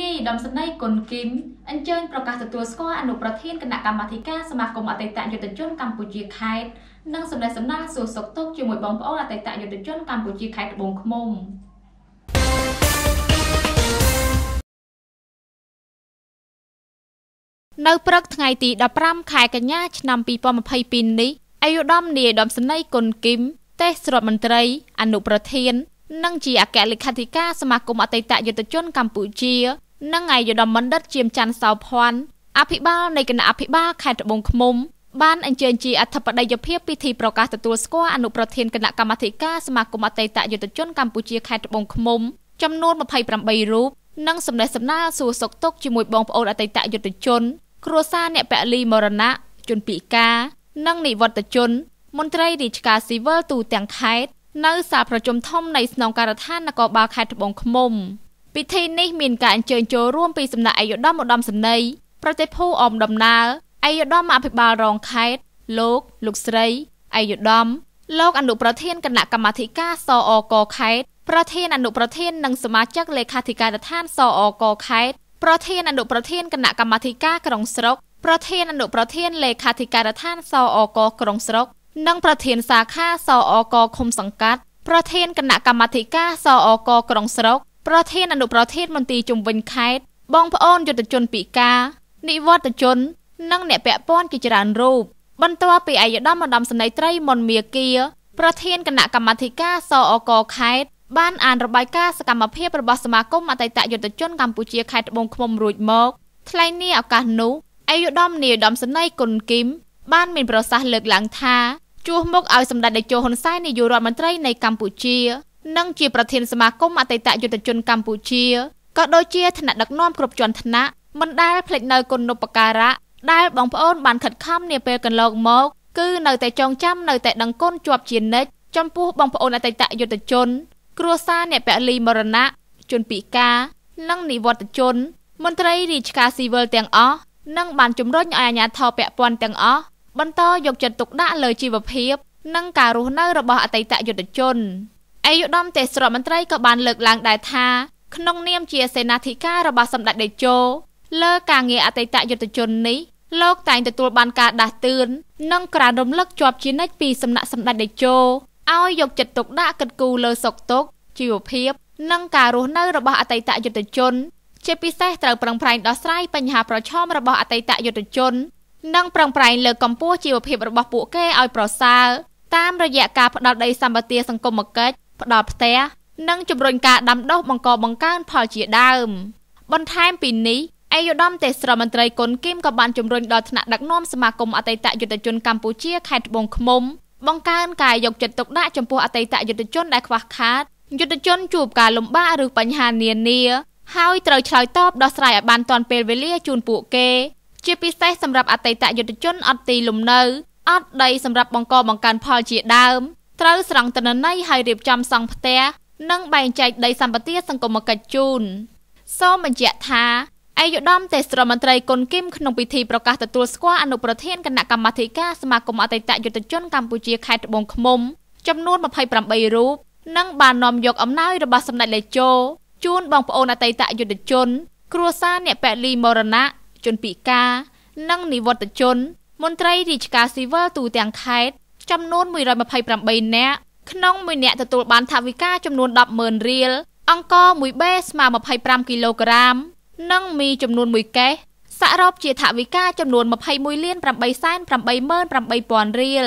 នាយឧត្តមសេនីយ៍គុណគីមអញ្ជើញប្រកាសទទួលស្គាល់អនុប្រធានគណៈកម្មាធិការសមាគមអតីតយុទ្ធជនកម្ពុជាខេត្តនិងសម្ដែងសម្ដាលសួរសុខទុក្ខជាមួយបងប្អូនអតីតយុទ្ធជនកម្ពុជាខេត្តត្បូងឃ្មុំនៅព្រឹកថ្ងៃទី15ខែកញ្ញាឆ្នាំ2022នេះអាយុដំនីឧត្តមសេនីយ៍គុណគីមទេសរដ្ឋមន្ត្រីអនុប្រធាននិងជាអគ្គលេខាធិការសមាគមអតីតយុទ្ធជនកម្ពុជានិងឯកឧត្តមបណ្ឌិតជាមច័ន្ទសោភ័ណ្ឌអភិបាលនៃគណៈអភិបាលខេត្តត្បូងឃ្មុំបានអញ្ជើញជាអធិបតីភាពពិធីប្រកាសទទួលស្គាល់អនុប្រធានគណៈកម្មាធិការសមាគមអតីតយុទ្ធជនកម្ពុជាខេត្តត្បូងឃ្មុំចំនួន28រូបនិងសម្ដែងសម្ដាលសួរសុខទុក្ខជាមួយបងប្អូនអតីតយុទ្ធជនគ្រួសារអ្នកពលីមរណៈជនពិការ និងនិវត្តជន មន្ត្រីរាជការស៊ីវិលទូទាំងខេត្តនៅសាលប្រជុំធំនៃស្នងការដ្ឋាននគរបាលខេត្តត្បូងឃ្មុំពិធីនេះមានការអញ្ជើញចូលរួមពីសំណាក់អាយុធមឧត្តមសេនីយ៍ប្រតិភូអមដំណើរអាយុធមអភិបាលរងខេត្តលោកលោកស្រីអាយុធមលោកអនុប្រធានគណៈកម្មាធិការសអកខេត្តប្រធានអនុប្រធាននិងសមាជិកលេខាធិការដ្ឋានសអកខេត្តប្រធានអនុប្រធានគណៈកម្មាធិការក្រុងស្រុក ប្រធានអនុប្រធានលេខាធិការដ្ឋានសអកក្រុងស្រុកនិងប្រធានសាខាសអកឃុំសង្កាត់ប្រធានគណៈកម្មាធិការសអកក្រុងស្រុក ប្រធានអនុប្រធានមន្ទីរជំវិញខេត្តបងប្អូនយុទ្ធជនពិការនិវត្តជន និងអ្នកពាក់ព័ន្ធជាច្រើនរូបបន្ទាប់ពីអាយដាមម្ដំសនីត្រីមុនមាគាប្រធានគណៈកម្មាធិការសអកខេត្តបានអានរបាយការណ៍សកម្មភាពរបស់សមាគមអតីតយុទ្ធជនកម្ពុជាខេត្តត្បូងឃ្មុំរួចមកថ្លែងនីឱកាសនោះអាយដាមនាយដំសនីគុណគឹមបានមានប្រសាសន៍លើកឡើងថាជួសមុខឲ្យសម្ដេចតេជោហ៊ុនសែននាយករដ្ឋមន្ត្រីនៃកម្ពុជា និងជាប្រធានសមាគមអតីតយុទ្ធជនកម្ពុជាក៏ដូចជាឋានៈដឹកនាំគ្រប់ជាន់ឋានៈមិនដែលភ្លេចនៅគុណូបការៈដែលបងប្អូនបានខិតខំនាពេលកន្លងមកគឺនៅតែចងចាំនៅតែដឹងគុណជាប់ជានិច្ចចំពោះបងប្អូនអតីតយុទ្ធជន គ្រួសារអ្នកពលីមរណៈជនពិការ និងនិវត្តជន មន្ត្រីរាជការស៊ីវិលទាំងអស់និងបានជំរុញឲ្យអាជ្ញាធរពាក់ព័ន្ធទាំងអស់បន្តយកចិត្តទុកដាក់លើជីវភាពនិងការរស់នៅរបស់អតីតយុទ្ធជនឯកឧត្តមទេសរដ្ឋមន្ត្រីក៏បានលើកឡើងដែរថាក្នុងនាមជាសេនាធិការរបស់សម្ដេចតេជោលើការងារអតីតយុទ្ធជននេះលោកតែងទទួលបានការដាស់តឿននិងក្រើនរំលឹកជាប់ជានិច្ចពីសំណាក់សម្ដេចតេជោឲ្យយកចិត្តទុកដាក់កិត្តគូលើសុខទុក្ខជីវភាព និងការរស់នៅរបស់អតីតយុទ្ធជន ជាពិសេសត្រូវប្រឹងប្រែងដោះស្រាយបញ្ហាប្រឈមរបស់អតីតយុទ្ធជននិងប្រឹងប្រែងលើកកម្ពស់ជីវភាពរបស់ពួកគេឲ្យប្រសើរតាមរយៈការផ្តល់ដីសម្បត្តិសង្គមគិច្ចផ្តល់ផ្ទះនិងជំរុញការដាំដុះបង្កបង្កើនផលជាដើម បន្ថែមពីនេះឯកឧត្តមទេសរដ្ឋមន្ត្រីគុនគីមក៏បានជំរុញដល់ថ្នាក់ដឹកនាំសមាគមអតីតយុទ្ធជនកម្ពុជា ខេត្តត្បូងឃ្មុំ បង្កើនការយកចិត្តទុកដាក់ចំពោះអតីតយុទ្ធជនដែលខ្វះខាតយុទ្ធជនជួបការលំបាកឬបញ្ហានានាហើយត្រូវឆ្លើយតបដោះស្រាយឲ្យបានទាន់ពេលវេលាជូនពួកគេជាពិសេសសម្រាប់អតីតយុទ្ធជនអត់ទីលំនៅអត់ដីសម្រាប់បង្កបង្កើនផលជាដើមត្រូវស្រង់តនន័យឲ្យរៀបចំសង់ផ្ទះនិងបែងចែកដីសម្បត្តិសង្គមគិច្ចជូនសូមបញ្ជាក់ថាអាយុដំទេសត្រមន្ត្រីគុនគឹមក្នុងពិធីប្រកាសទទួលស្គាល់អនុប្រធានគណៈកម្មាធិការសមាគមអតីតយុទ្ធជនកម្ពុជាខេត្តត្បូងឃ្មុំ ចំនួន28រូបនិងបាននាំយកអំណោយរបស់សម្ដេចលេជោជូនបងប្អូនអតីតយុទ្ធជនគ្រួសារអ្នកពលីមរណៈជនពិការ និងនិវត្តជន មន្ត្រីរាជការស៊ីវិលទូទាំងខេត្តចំនួន128នាក់ក្នុងមួយអ្នកទទួលបានថវិកាចំនួន100000រៀលអង្គរ1បេស្មើ25គីឡូក្រាម និងមីចំនួន1កេសសរុបជាថវិកាចំនួន21លាន8សែន88000រៀល